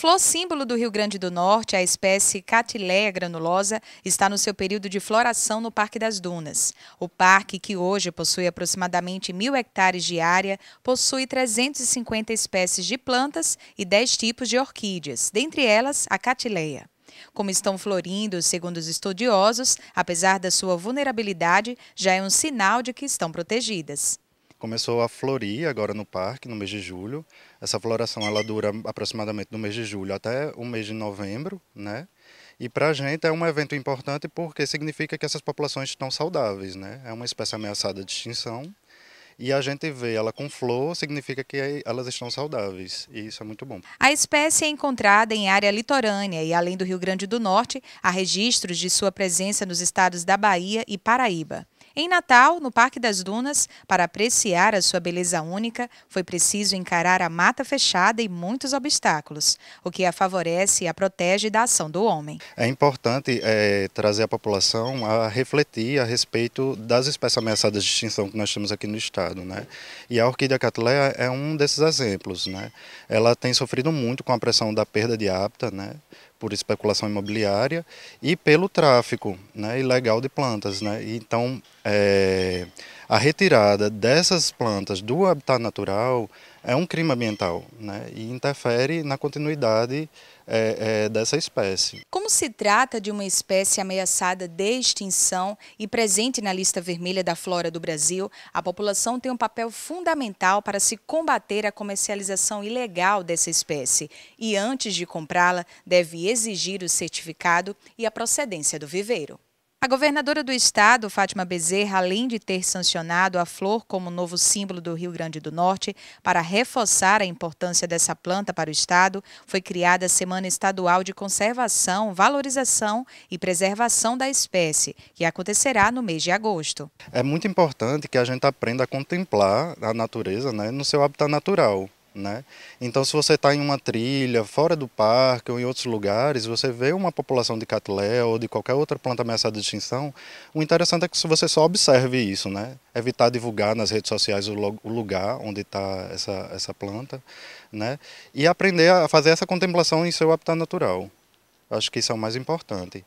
flor símbolo do Rio Grande do Norte, a espécie Catileia granulosa, está no seu período de floração no Parque das Dunas. O parque, que hoje possui aproximadamente mil hectares de área, possui 350 espécies de plantas e 10 tipos de orquídeas, dentre elas a Catileia. Como estão florindo, segundo os estudiosos, apesar da sua vulnerabilidade, já é um sinal de que estão protegidas começou a florir agora no parque, no mês de julho. Essa floração ela dura aproximadamente do mês de julho até o mês de novembro, né? E para a gente é um evento importante porque significa que essas populações estão saudáveis, né? É uma espécie ameaçada de extinção e a gente vê ela com flor, significa que elas estão saudáveis, e isso é muito bom. A espécie é encontrada em área litorânea e além do Rio Grande do Norte, há registros de sua presença nos estados da Bahia e Paraíba. Em Natal, no Parque das Dunas, para apreciar a sua beleza única, foi preciso encarar a mata fechada e muitos obstáculos, o que a favorece e a protege da ação do homem. É importante é, trazer a população a refletir a respeito das espécies ameaçadas de extinção que nós temos aqui no estado. Né? E a orquídea catleia é um desses exemplos. Né? Ela tem sofrido muito com a pressão da perda de hábitat, né? por especulação imobiliária e pelo tráfico né, ilegal de plantas. Né? Então, é, a retirada dessas plantas do habitat natural é um crime ambiental né, e interfere na continuidade é, é, dessa espécie. Como se trata de uma espécie ameaçada de extinção e presente na lista vermelha da flora do Brasil, a população tem um papel fundamental para se combater a comercialização ilegal dessa espécie e, antes de comprá-la, deve exigir o certificado e a procedência do viveiro. A governadora do estado, Fátima Bezerra, além de ter sancionado a flor como novo símbolo do Rio Grande do Norte, para reforçar a importância dessa planta para o estado, foi criada a Semana Estadual de Conservação, Valorização e Preservação da Espécie, que acontecerá no mês de agosto. É muito importante que a gente aprenda a contemplar a natureza né, no seu habitat natural. Né? Então, se você está em uma trilha, fora do parque ou em outros lugares, você vê uma população de catlé ou de qualquer outra planta ameaçada de extinção, o interessante é que você só observe isso, né? evitar divulgar nas redes sociais o lugar onde está essa, essa planta né? e aprender a fazer essa contemplação em seu habitat natural. Acho que isso é o mais importante.